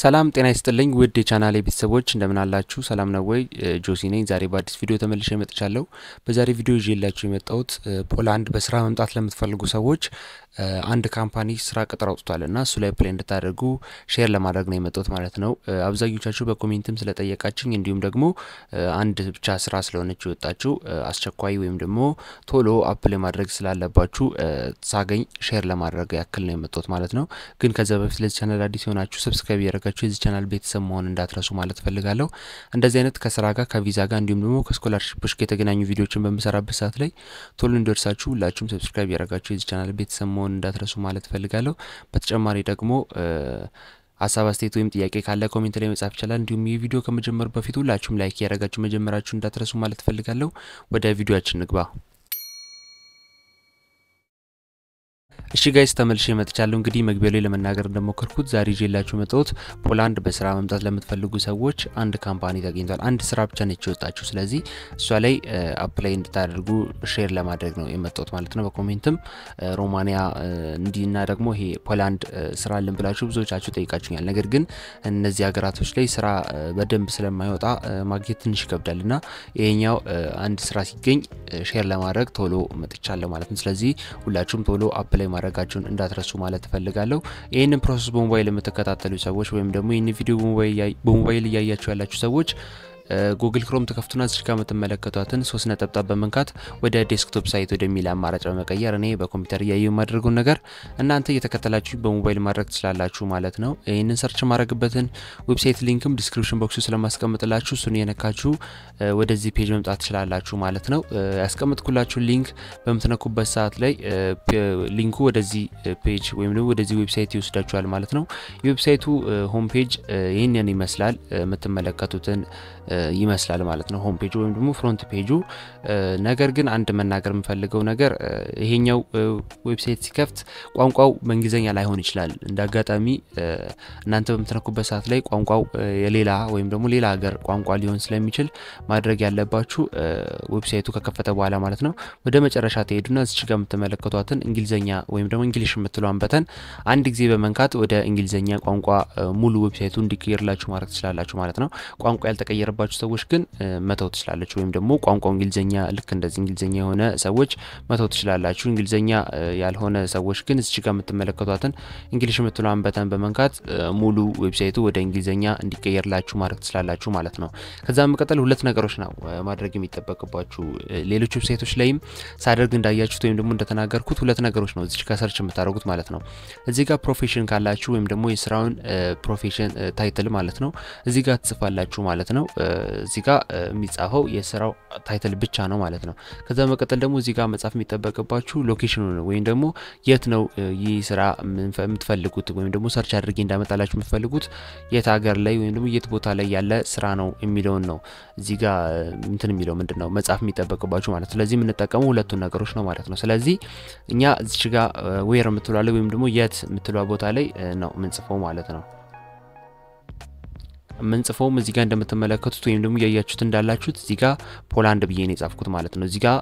ሰላም ጤና ይስጥልኝ ውድ የቻናሌ ቤተሰቦች እንደምን አላችሁ? ሰላም ነው ወይ? ጆሲ ነኝ። ዛሬ በአዲስ ቪዲዮ ተመልሼ መጥቻለሁ። በዛሬ ቪዲዮ ይዤላችሁ የመጣሁት ፖላንድ በስራ መምጣት ለምትፈልጉ ሰዎች አንድ ካምፓኒ ስራ ቅጥር አውጥቷል እና እሱ ላይ ፕላይ እንድታደርጉ ሼር ለማድረግ ነው የመጣሁት ማለት ነው። አብዛኞቻችሁ በኮሜንትም ስለጠየቃችኝ እንዲሁም ደግሞ አንድ ብቻ ስራ ስለሆነች የወጣችሁ አስቸኳይ ወይም ደግሞ ቶሎ አፕል ማድረግ ስላለባችሁ ሳገኝ ሼር ለማድረግ ያክል ነው የመጣሁት ማለት ነው። ግን ከዛ በፊት ለዚህ ቻናል አዲስ የሆናችሁ ሰብስክራይብ ያደረጋችሁ የዚህ ቻናል ቤተሰብ መሆን እንዳትረሱ ማለት ፈልጋለሁ። እንደዚህ አይነት ከስራ ጋር ከቪዛ ጋር እንዲሁም ደግሞ ከስኮላርሽፖች ጋር የተገናኙ ቪዲዮዎችን በምሰራበት ሰዓት ላይ ቶሎ እንዲደርሳችሁ ሁላችሁም ሰብስክራይብ ያደረጋችሁ የዚህ ቻናል ቤተሰብ መሆን እንዳትረሱ ማለት ፈልጋለሁ። በተጨማሪ ደግሞ ሀሳብ አስተያየት ወይም ጥያቄ ካለ ኮሜንት ላይ መጻፍ ይችላል። እንዲሁም ይህ ቪዲዮ ከመጀመሩ በፊት ሁላችሁም ላይክ ያደረጋችሁ መጀመራችሁ እንዳትረሱ ማለት ፈልጋለሁ። ወደ ቪዲዮችን ንግባ። እሺ ጋይስ ተመልሼ መጥቻለሁ። እንግዲህ መግቢያ ላይ ለመናገር እንደሞከርኩት ዛሬ ይዤላችሁ መጣሁት ፖላንድ በስራ መምጣት ለምትፈልጉ ሰዎች አንድ ካምፓኒ ተገኝቷል። አንድ ስራ ብቻ ነች የወጣችሁ። ስለዚህ እሷ ላይ አፕላይ እንድታደርጉ ሼር ለማድረግ ነው የመጣሁት ማለት ነው። በኮሜንትም ሮማኒያ እንዲና ደግሞ ይሄ ፖላንድ ስራ አለን ብላችሁ ብዙዎቻችሁ ጠይቃችሁኛል። ነገር ግን እነዚህ ሀገራቶች ላይ ስራ በደንብ ስለማይወጣ ማግኘት ትንሽ ይከብዳል እና ይሄኛው አንድ ስራ ሲገኝ ሼር ለማድረግ ቶሎ መጥቻለሁ ማለት ነው። ስለዚህ ሁላችሁም ቶሎ አፕላይ ማድረጋችሁን እንዳትረሱ ማለት ትፈልጋለሁ ይህንን ፕሮሰስ በሞባይል የምትከታተሉ ሰዎች ወይም ደግሞ ይህን ቪዲዮ በሞባይል እያያችሁ ያላችሁ ሰዎች ጉግል ክሮም ተከፍቱና እዚህ ጋር የምትመለከቷትን ሶስት ነጠብጣብ በመንካት ወደ ዴስክቶፕ ሳይት ወደሚል አማራጭ በመቀየር እኔ በኮምፒውተር እያየሁ የማደርገውን ነገር እናንተ እየተከተላችሁ በሞባይል ማድረግ ትችላላችሁ ማለት ነው። ይህንን ሰርች ማድረግበትን ዌብሳይት ሊንክም ዲስክሪፕሽን ቦክሱ ስለማስቀምጥላችሁ እሱን እየነካችሁ ወደዚህ ፔጅ መምጣት ትችላላችሁ ማለት ነው። ያስቀምጥኩላችሁ ሊንክ በምትነኩበት ሰዓት ላይ ሊንኩ ወደዚህ ፔጅ ወይም ደግሞ ወደዚህ ዌብሳይት ይወስዳችኋል ማለት ነው። የዌብሳይቱ ሆም ፔጅ ይህንን ይመስላል የምትመለከቱትን ይመስላል ማለት ነው ሆም ፔጁ ወይም ደግሞ ፍሮንት ፔጁ። ነገር ግን አንድ መናገር የምፈልገው ነገር ይሄኛው ዌብሳይት ሲከፍት ቋንቋው በእንግሊዝኛ ላይሆን ይችላል። እንደ አጋጣሚ እናንተ በምትነኩበት ሰዓት ላይ ቋንቋው የሌላ ወይም ደግሞ ሌላ ሀገር ቋንቋ ሊሆን ስለሚችል ማድረግ ያለባችሁ ዌብሳይቱ ከከፈተ በኋላ ማለት ነው ወደ መጨረሻ ትሄዱና እዚች ጋር የምትመለከቷትን እንግሊዝኛ ወይም ደግሞ እንግሊሽ የምትለዋን በተን አንድ ጊዜ በመንካት ወደ እንግሊዝኛ ቋንቋ ሙሉ ዌብሳይቱ እንዲቀየርላችሁ ማድረግ ትችላላችሁ ማለት ነው ቋንቋ ያልተቀየረባ ያለባችሁ ሰዎች ግን መተው ትችላለች። ወይም ደግሞ ቋንቋው እንግሊዝኛ ልክ እንደዚህ እንግሊዝኛ የሆነ ሰዎች መተው ትችላላችሁ። እንግሊዝኛ ያልሆነ ሰዎች ግን እዚች ጋር የምትመለከቷትን እንግሊሽ የምትለዋን በተን በመንካት ሙሉ ዌብሳይቱ ወደ እንግሊዝኛ እንዲቀየርላችሁ ማድረግ ትችላላችሁ ማለት ነው። ከዛ መቀጠል ሁለት ነገሮች ነው ማድረግ የሚጠበቅባችሁ። ሌሎች ዌብሳይቶች ላይም ሳደርግ እንዳያችሁት ወይም ደግሞ እንደተናገርኩት ሁለት ነገሮች ነው እዚች ጋር ሰርች የምታደርጉት ማለት ነው። እዚህ ጋር ፕሮፌሽን ካላችሁ ወይም ደግሞ የስራውን ፕሮፌሽን ታይትል ማለት ነው እዚህ ጋር ትጽፋላችሁ ማለት ነው። እዚህ ጋ የሚጻፈው የስራው ታይትል ብቻ ነው ማለት ነው። ከዛ መቀጠል ደግሞ እዚህ ጋ መጻፍ የሚጠበቅባችሁ ሎኬሽኑ ነው ወይም ደግሞ የት ነው ይህ ስራ የምትፈልጉት ወይም ደግሞ ሰርች አድርጌ እንዳመጣላችሁ የምትፈልጉት የት ሀገር ላይ ወይም ደግሞ የት ቦታ ላይ ያለ ስራ ነው የሚለውን ነው እዚህ ጋ እንትን የሚለው ምንድን ነው መጻፍ የሚጠበቅባችሁ ማለት ነው። ስለዚህ የምንጠቀመው ሁለቱን ነገሮች ነው ማለት ነው። ስለዚህ እኛ እዚች ጋ ዌር የምትሏለ ወይም ደግሞ የት የምትሏ ቦታ ላይ ነው የምንጽፈው ማለት ነው። የምንጽፈውም እዚህ ጋር እንደምትመለከቱት ወይም ደግሞ እያያችሁት እንዳላችሁት እዚህ ጋር ፖላንድ ብዬ ነው የጻፍኩት ማለት ነው። እዚህ ጋር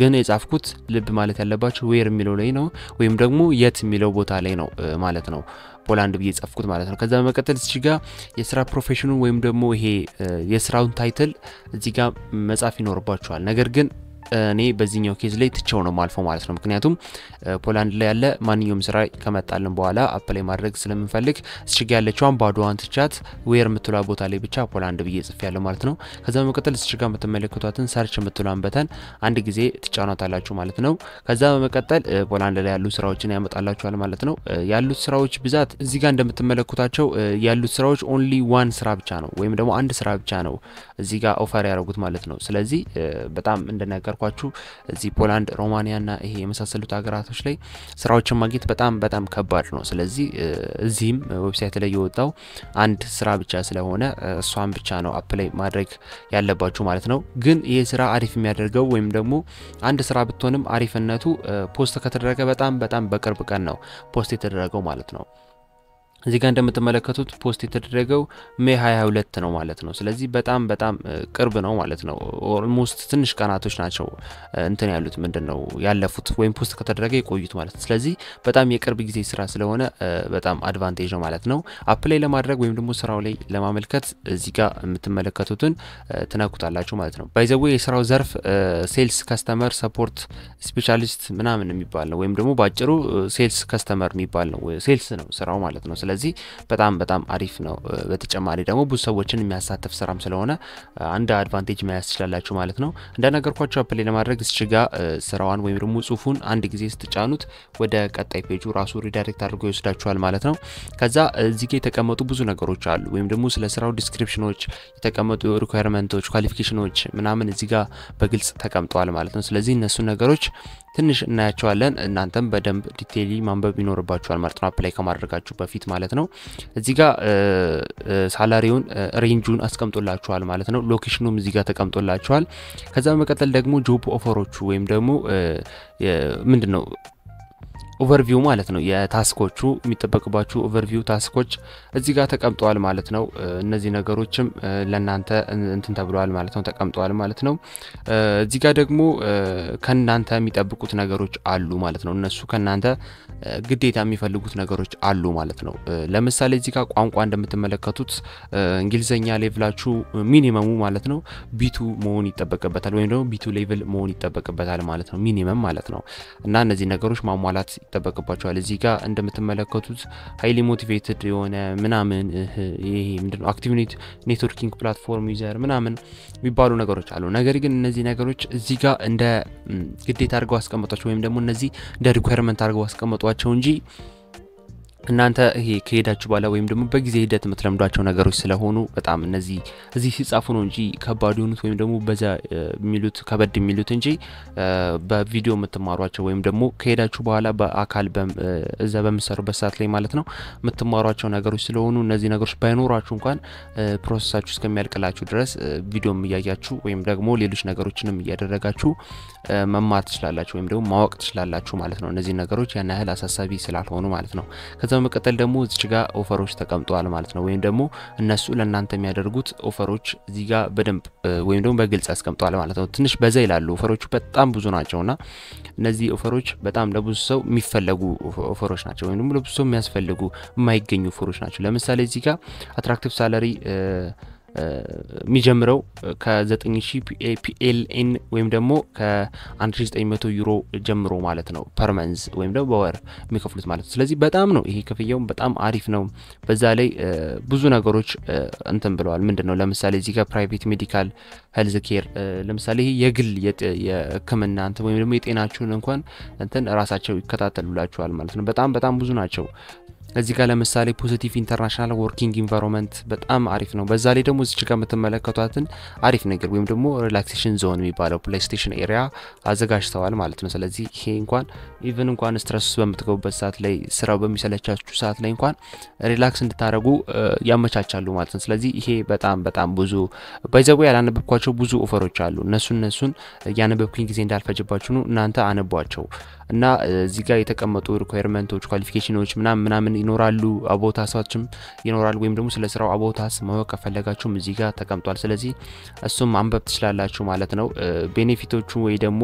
ግን የጻፍኩት ልብ ማለት ያለባችሁ ዌር የሚለው ላይ ነው ወይም ደግሞ የት የሚለው ቦታ ላይ ነው ማለት ነው ፖላንድ ብዬ የጻፍኩት ማለት ነው። ከዛ በመቀጠል እዚህ ጋር የስራ ፕሮፌሽኑን ወይም ደግሞ ይሄ የስራውን ታይትል እዚህ ጋር መጻፍ ይኖርባችኋል። ነገር ግን እኔ በዚህኛው ኬዝ ላይ ትቸው ነው ማልፈው ማለት ነው። ምክንያቱም ፖላንድ ላይ ያለ ማንኛውም ስራ ከመጣልን በኋላ አፕላይ ማድረግ ስለምንፈልግ እስችግ ያለችዋን ባዶዋን ትቻት ዌር የምትሏ ቦታ ላይ ብቻ ፖላንድ ብዬ ጽፍ ያለው ማለት ነው። ከዛ በመቀጠል እስችጋ የምትመለከቷትን ሰርች የምትሏን በተን አንድ ጊዜ ትጫኗታላችሁ ማለት ነው። ከዛ በመቀጠል ፖላንድ ላይ ያሉ ስራዎችን ያመጣላችኋል ማለት ነው። ያሉት ስራዎች ብዛት እዚህ ጋር እንደምትመለከቷቸው ያሉት ስራዎች ኦንሊ ዋን ስራ ብቻ ነው ወይም ደግሞ አንድ ስራ ብቻ ነው እዚህ ጋር ኦፈር ያደረጉት ማለት ነው። ስለዚህ በጣም እንደነገር እንዳልኳችሁ እዚህ ፖላንድ፣ ና ይሄ የመሳሰሉት ሀገራቶች ላይ ስራዎችን ማግኘት በጣም በጣም ከባድ ነው። ስለዚህ እዚህም ዌብሳይት ላይ የወጣው አንድ ስራ ብቻ ስለሆነ እሷን ብቻ ነው አፕላይ ማድረግ ያለባችሁ ማለት ነው። ግን ይህ ስራ አሪፍ የሚያደርገው ወይም ደግሞ አንድ ስራ ብትሆንም አሪፍነቱ ፖስት ከተደረገ በጣም በጣም በቅርብ ቀን ነው ፖስት የተደረገው ማለት ነው። እዚህ ጋር እንደምትመለከቱት ፖስት የተደረገው ሜ 22 ነው ማለት ነው። ስለዚህ በጣም በጣም ቅርብ ነው ማለት ነው። ኦልሞስት ትንሽ ቀናቶች ናቸው እንትን ያሉት ምንድን ነው ያለፉት ወይም ፖስት ከተደረገ የቆዩት ማለት ነው። ስለዚህ በጣም የቅርብ ጊዜ ስራ ስለሆነ በጣም አድቫንቴጅ ነው ማለት ነው። አፕላይ ለማድረግ ወይም ደግሞ ስራው ላይ ለማመልከት እዚህ ጋር የምትመለከቱትን ትነኩታላችሁ ማለት ነው። ባይዘዌ የስራው ዘርፍ ሴልስ ከስተመር ሰፖርት ስፔሻሊስት ምናምን የሚባል ነው ወይም ደግሞ በአጭሩ ሴልስ ከስተመር የሚባል ነው። ሴልስ ነው ስራው ማለት ነው። ስለዚህ በጣም በጣም አሪፍ ነው። በተጨማሪ ደግሞ ብዙ ሰዎችን የሚያሳተፍ ስራም ስለሆነ አንድ አድቫንቴጅ መያዝ ትችላላችሁ ማለት ነው። እንደነገርኳቸው አፕሌ ለማድረግ እስች ስራዋን ወይም ደግሞ ጽሁፉን አንድ ጊዜ ስትጫኑት ወደ ቀጣይ ፔጁ ራሱ ሪዳይሬክት አድርጎ ይወስዳችኋል ማለት ነው። ከዛ እዚህ ጋ የተቀመጡ ብዙ ነገሮች አሉ ወይም ደግሞ ስለ ስራው ዲስክሪፕሽኖች የተቀመጡ ሪኳርመንቶች፣ ኳሊፊኬሽኖች ምናምን እዚህ ጋ በግልጽ ተቀምጠዋል ማለት ነው። ስለዚህ እነሱን ነገሮች ትንሽ እናያቸዋለን። እናንተም በደንብ ዲቴይሊ ማንበብ ይኖርባችኋል ማለት ነው፣ አፕላይ ከማድረጋችሁ በፊት ማለት ነው። እዚህ ጋ ሳላሪውን ሬንጁን አስቀምጦላችኋል ማለት ነው። ሎኬሽኑም እዚህ ጋ ተቀምጦላችኋል። ከዛ በመቀጠል ደግሞ ጆብ ኦፈሮቹ ወይም ደግሞ ምንድን ነው ኦቨርቪው ማለት ነው። የታስኮቹ የሚጠበቅባችሁ ኦቨርቪው ታስኮች እዚህ ጋር ተቀምጠዋል ማለት ነው። እነዚህ ነገሮችም ለእናንተ እንትን ተብለዋል ማለት ነው፣ ተቀምጠዋል ማለት ነው። እዚህ ጋር ደግሞ ከእናንተ የሚጠብቁት ነገሮች አሉ ማለት ነው። እነሱ ከእናንተ ግዴታ የሚፈልጉት ነገሮች አሉ ማለት ነው። ለምሳሌ እዚህ ጋር ቋንቋ እንደምትመለከቱት እንግሊዘኛ ሌቭላችሁ ሚኒመሙ ማለት ነው ቢቱ መሆን ይጠበቅበታል፣ ወይም ደግሞ ቢቱ ሌቭል መሆን ይጠበቅበታል ማለት ነው። ሚኒመም ማለት ነው እና እነዚህ ነገሮች ማሟላት ይጠበቅባቸዋል። እዚህ ጋር እንደምትመለከቱት ሀይሊ ሞቲቬትድ የሆነ ምናምን ይሄ ምንድን ነው አክቲቭ ኔትወርኪንግ ፕላትፎርም ዩዘር ምናምን የሚባሉ ነገሮች አሉ። ነገር ግን እነዚህ ነገሮች እዚህ ጋር እንደ ግዴታ አድርገው አስቀመጧቸው ወይም ደግሞ እነዚህ እንደ ሪኳርመንት አድርገው አስቀመጧቸው እንጂ እናንተ ይሄ ከሄዳችሁ በኋላ ወይም ደግሞ በጊዜ ሂደት የምትለምዷቸው ነገሮች ስለሆኑ በጣም እነዚህ እዚህ ሲጻፉ ነው እንጂ ከባድ የሆኑት ወይም ደግሞ በዛ የሚሉት ከበድ የሚሉት እንጂ በቪዲዮ የምትማሯቸው ወይም ደግሞ ከሄዳችሁ በኋላ በአካል እዛ በምሰሩበት ሰዓት ላይ ማለት ነው የምትማሯቸው ነገሮች ስለሆኑ እነዚህ ነገሮች ባይኖሯችሁ እንኳን ፕሮሰሳችሁ እስከሚያልቅላችሁ ድረስ ቪዲዮም እያያችሁ ወይም ደግሞ ሌሎች ነገሮችንም እያደረጋችሁ መማር ትችላላችሁ ወይም ደግሞ ማወቅ ትችላላችሁ ማለት ነው። እነዚህ ነገሮች ያን ያህል አሳሳቢ ስላልሆኑ ማለት ነው። ከዛ በመቀጠል ደግሞ እዚች ጋር ኦፈሮች ተቀምጠዋል ማለት ነው። ወይም ደግሞ እነሱ ለእናንተ የሚያደርጉት ኦፈሮች እዚህ ጋር በደንብ ወይም ደግሞ በግልጽ ያስቀምጠዋል ማለት ነው። ትንሽ በዛ ይላሉ ኦፈሮቹ በጣም ብዙ ናቸውና እነዚህ ኦፈሮች በጣም ለብዙ ሰው የሚፈለጉ ኦፈሮች ናቸው። ወይም ደግሞ ለብዙ ሰው የሚያስፈልጉ የማይገኙ ኦፈሮች ናቸው። ለምሳሌ እዚህ ጋር አትራክቲቭ ሳለሪ የሚጀምረው ከ9000 ፒኤልኤን ወይም ደግሞ ከ1900 ዩሮ ጀምሮ ማለት ነው ፐርመንዝ ወይም ደግሞ በወር የሚከፍሉት ማለት ነው። ስለዚህ በጣም ነው ይሄ ክፍያውም በጣም አሪፍ ነው። በዛ ላይ ብዙ ነገሮች እንትን ብለዋል። ምንድን ነው ለምሳሌ እዚህ ጋር ፕራይቬት ሜዲካል ሄልዝ ኬር ለምሳሌ ይሄ የግል የህክምና እንትን ወይም ደግሞ የጤናችሁን እንኳን እንትን ራሳቸው ይከታተሉላችኋል ማለት ነው። በጣም በጣም ብዙ ናቸው። እዚህ ጋር ለምሳሌ ፖዚቲቭ ኢንተርናሽናል ወርኪንግ ኢንቫይሮንመንት በጣም አሪፍ ነው። በዛ ላይ ደግሞ እዚች ጋር የምትመለከቷትን አሪፍ ነገር ወይም ደግሞ ሪላክሴሽን ዞን የሚባለው ፕሌይስቴሽን ኤሪያ አዘጋጅተዋል ማለት ነው። ስለዚህ ይሄ እንኳን ኢቨን እንኳን ስትረስ በምትገቡበት ሰዓት ላይ ስራው በሚሰለቻችሁ ሰዓት ላይ እንኳን ሪላክስ እንድታደረጉ ያመቻቻሉ ማለት ነው። ስለዚህ ይሄ በጣም በጣም ብዙ ባይዘቡ ያላነበብኳቸው ብዙ ኦፈሮች አሉ። እነሱ እነሱን እያነበብኩኝ ጊዜ እንዳልፈጅባችሁ ነው። እናንተ አነቧቸው እና እዚህ ጋር የተቀመጡ ሪኳርመንቶች ኳሊፊኬሽኖች ምናምን ምናምን ይኖራሉ አቦት ይኖራሉ። ወይም ደግሞ ስለ ስራው አቦታስ ማወቅ ከፈለጋችሁም እዚህ ጋር ተቀምጧል። ስለዚህ እሱም ማንበብ ትችላላችሁ ማለት ነው። ቤኔፊቶቹ ወይ ደግሞ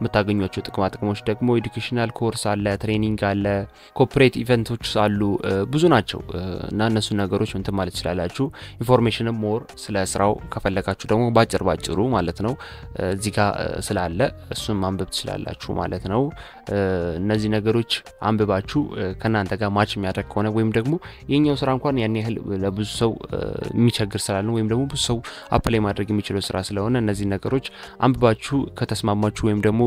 የምታገኟቸው ጥቅማ ጥቅሞች ደግሞ ኤዱኬሽናል ኮርስ አለ፣ ትሬኒንግ አለ፣ ኮፕሬት ኢቨንቶች አሉ፣ ብዙ ናቸው እና እነሱ ነገሮች ምንትን ማለት ትችላላችሁ። ኢንፎርሜሽንም ሞር ስለ ስራው ከፈለጋችሁ ደግሞ ባጭር ባጭሩ ማለት ነው እዚህ ጋር ስላለ እሱም ማንበብ ትችላላችሁ ማለት ነው። እነዚህ ነገሮች አንብባችሁ ከእናንተ ጋር ማች የሚያደርግ ከሆነ ወይም ደግሞ የኛው ስራ እንኳን ያን ያህል ለብዙ ሰው የሚቸግር ስላለን ወይም ደግሞ ብዙ ሰው አፕላይ ማድረግ የሚችለው ስራ ስለሆነ እነዚህ ነገሮች አንብባችሁ ከተስማማችሁ ወይም ደግሞ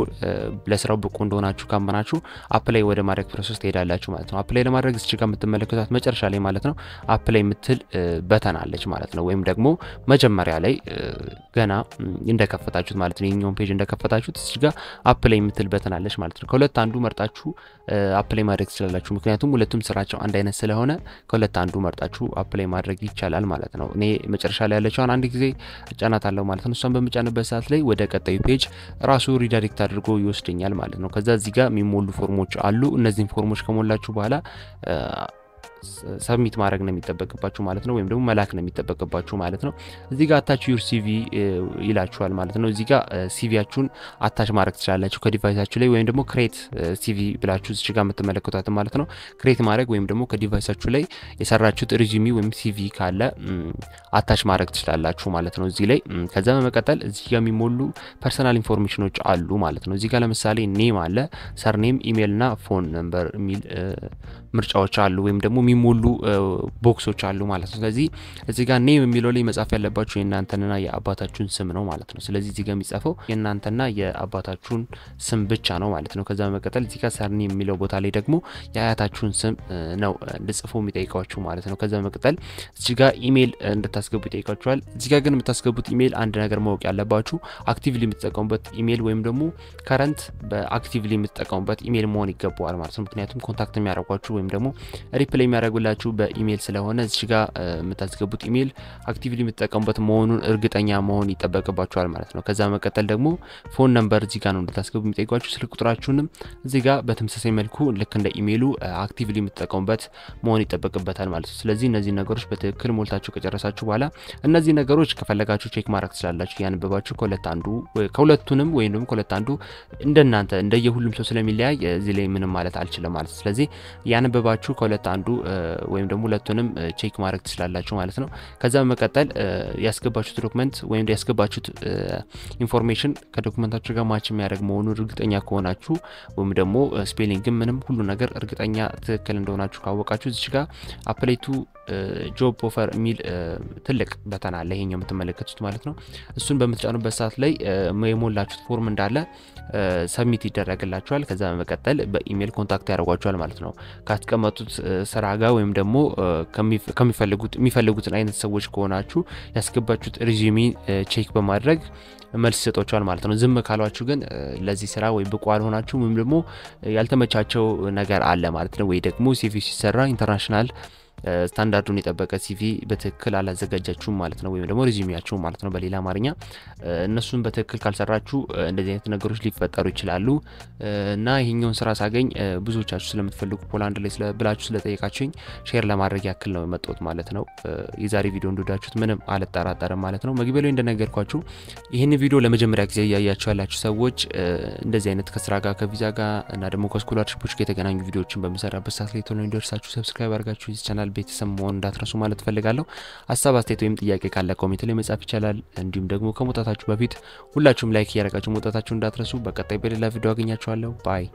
ለስራው ብቁ እንደሆናችሁ ካመናችሁ አፕላይ ወደ ማድረግ ፕሮሰስ ትሄዳላችሁ ማለት ነው። አፕላይ ለማድረግ እዚህ ጋር የምትመለከቷት መጨረሻ ላይ ማለት ነው አፕላይ የምትል በተናለች ማለት ነው። ወይም ደግሞ መጀመሪያ ላይ ገና እንደከፈታችሁት ማለት ነው የኛውን ፔጅ እንደከፈታችሁት እዚህ ጋር አፕላይ የምትል በተናለች ማለት ነው። ከሁለት አንዱ መርጣችሁ አፕላይ ማድረግ ትችላላችሁ። ምክንያቱም ሁለቱም ሁሉም ስራቸው አንድ አይነት ስለሆነ ከሁለት አንዱ መርጣችሁ አፕላይ ማድረግ ይቻላል ማለት ነው። እኔ መጨረሻ ላይ ያለችውን አንድ ጊዜ አለው ማለት ነው። እሷን በምጫንበት ሰዓት ላይ ወደ ቀጣዩ ፔጅ ራሱ ሪዳይሬክት አድርጎ ይወስደኛል ማለት ነው። ከዛ እዚህ ጋር የሚሞሉ ፎርሞች አሉ። እነዚህም ፎርሞች ከሞላችሁ በኋላ ሰብሚት ማድረግ ነው የሚጠበቅባችሁ ማለት ነው፣ ወይም ደግሞ መላክ ነው የሚጠበቅባችሁ ማለት ነው። እዚህ ጋር አታች ዩር ሲቪ ይላችኋል ማለት ነው። እዚህ ጋር ሲቪያችሁን አታች ማድረግ ትችላላችሁ ከዲቫይሳችሁ ላይ ወይም ደግሞ ክሬት ሲቪ ብላችሁ እዚህ ጋር የምትመለከቷት ማለት ነው ክሬት ማድረግ ወይም ደግሞ ከዲቫይሳችሁ ላይ የሰራችሁት ሪዚሚ ወይም ሲቪ ካለ አታች ማድረግ ትችላላችሁ ማለት ነው እዚህ ላይ። ከዛ በመቀጠል እዚህ ጋር የሚሞሉ ፐርሰናል ኢንፎርሜሽኖች አሉ ማለት ነው። እዚህ ጋር ለምሳሌ ኔም አለ፣ ሰርኔም፣ ኢሜይል ና ፎን ነምበር የሚል ምርጫዎች አሉ ወይም ደግሞ የሚሞሉ ቦክሶች አሉ ማለት ነው። ስለዚህ እዚህ ጋር ኔም የሚለው ላይ መጻፍ ያለባችሁ የእናንተንና የአባታችሁን ስም ነው ማለት ነው። ስለዚህ እዚህ ጋር የሚጻፈው የእናንተና የአባታችሁን ስም ብቻ ነው ማለት ነው። ከዛ በመቀጠል እዚህ ጋር ሰርኔም የሚለው ቦታ ላይ ደግሞ የአያታችሁን ስም ነው እንድጽፉ የሚጠይቃችሁ ማለት ነው። ከዛ በመቀጠል እዚህ ጋር ኢሜይል እንድታስገቡ ይጠይቃችኋል። እዚህ ጋር ግን የምታስገቡት ኢሜይል አንድ ነገር ማወቅ ያለባችሁ አክቲቭሊ የምትጠቀሙበት ኢሜይል ወይም ደግሞ ከረንት በአክቲቭሊ የምትጠቀሙበት ኢሜይል መሆን ይገባዋል ማለት ነው። ምክንያቱም ኮንታክት የሚያደርጓችሁ ወይም ደግሞ ሪፕላይ የሚያደርጉላችሁ በኢሜይል ስለሆነ እዚህ ጋ የምታስገቡት ኢሜይል አክቲቭሊ የምትጠቀሙበት መሆኑን እርግጠኛ መሆን ይጠበቅባችኋል ማለት ነው። ከዛ መቀጠል ደግሞ ፎን ነምበር እዚህ ጋ ነው እንድታስገቡ የሚጠይቋችሁ። ስልክ ቁጥራችሁንም እዚህ ጋ በተመሳሳይ መልኩ ልክ እንደ ኢሜይሉ አክቲቭሊ የምትጠቀሙበት መሆን ይጠበቅበታል ማለት ነው። ስለዚህ እነዚህ ነገሮች በትክክል ሞልታችሁ ከጨረሳችሁ በኋላ እነዚህ ነገሮች ከፈለጋችሁ ቼክ ማድረግ ትችላላችሁ። እያንበባችሁ ከሁለት አንዱ ከሁለቱንም ወይም ደግሞ ከሁለት አንዱ እንደናንተ እንደየሁሉም ሰው ስለሚለያይ እዚህ ላይ ምንም ማለት አልችልም ማለት ስለዚህ ያን ካነበባችሁ ከሁለት አንዱ ወይም ደግሞ ሁለቱንም ቼክ ማድረግ ትችላላችሁ ማለት ነው። ከዛ በመቀጠል ያስገባችሁት ዶክመንት ወይም ያስገባችሁት ኢንፎርሜሽን ከዶክመንታችሁ ጋር ማች የሚያደርግ መሆኑን እርግጠኛ ከሆናችሁ ወይም ደግሞ ስፔሊንግም ምንም ሁሉ ነገር እርግጠኛ ትክክል እንደሆናችሁ ካወቃችሁ እዚች ጋር አፕሌቱ ጆብ ኦፈር የሚል ትልቅ በተና ይሄኛው የምትመለከቱት ማለት ነው። እሱን በምትጫኑበት ሰዓት ላይ የሞላችሁት ፎርም እንዳለ ሰሚት ይደረግላቸዋል። ከዛ በመቀጠል በኢሜል ኮንታክት ያደርጓቸዋል ማለት ነው። ካስቀመጡት ስራ ጋር ወይም ደግሞ ከሚፈልጉት የሚፈልጉትን አይነት ሰዎች ከሆናችሁ ያስገባችሁት ሪዚሚ ቼክ በማድረግ መልስ ይሰጧቸዋል ማለት ነው። ዝም ካሏችሁ ግን ለዚህ ስራ ወይ ብቁ አልሆናችሁ ወይም ደግሞ ያልተመቻቸው ነገር አለ ማለት ነው። ወይ ደግሞ ሲቪ ሲሰራ ኢንተርናሽናል ስታንዳርዱን የጠበቀ ሲቪ በትክክል አላዘጋጃችሁም ማለት ነው፣ ወይም ደግሞ ሪዚሚያችሁ ማለት ነው በሌላ አማርኛ። እነሱን በትክክል ካልሰራችሁ እንደዚህ አይነት ነገሮች ሊፈጠሩ ይችላሉ እና ይህኛውን ስራ ሳገኝ ብዙዎቻችሁ ስለምትፈልጉ ፖላንድ ላይ ብላችሁ ስለጠየቃችሁኝ ሼር ለማድረግ ያክል ነው የመጣሁት ማለት ነው። የዛሬ ቪዲዮ እንደወዳችሁት ምንም አልጠራጠርም ማለት ነው። መግቢያ ላይ እንደነገርኳችሁ ይህን ቪዲዮ ለመጀመሪያ ጊዜ እያያችሁ ያላችሁ ሰዎች እንደዚህ አይነት ከስራ ጋር ከቪዛ ጋር እና ደግሞ ከስኮላርሽፖች ጋር የተገናኙ ቪዲዮዎችን በምሰራበት ላይ ሆነ እንዲደርሳችሁ ሰብስክራይብ አድርጋችሁ ይዝ ቤተሰብ መሆን እንዳትረሱ ማለት ፈልጋለሁ። ሀሳብ አስተያየት ወይም ጥያቄ ካለ ኮሜንት ላይ መጻፍ ይቻላል። እንዲሁም ደግሞ ከመውጣታችሁ በፊት ሁላችሁም ላይክ እያደረጋችሁ መውጣታችሁ እንዳትረሱ። በቀጣይ በሌላ ቪዲዮ አገኛችኋለሁ። ባይ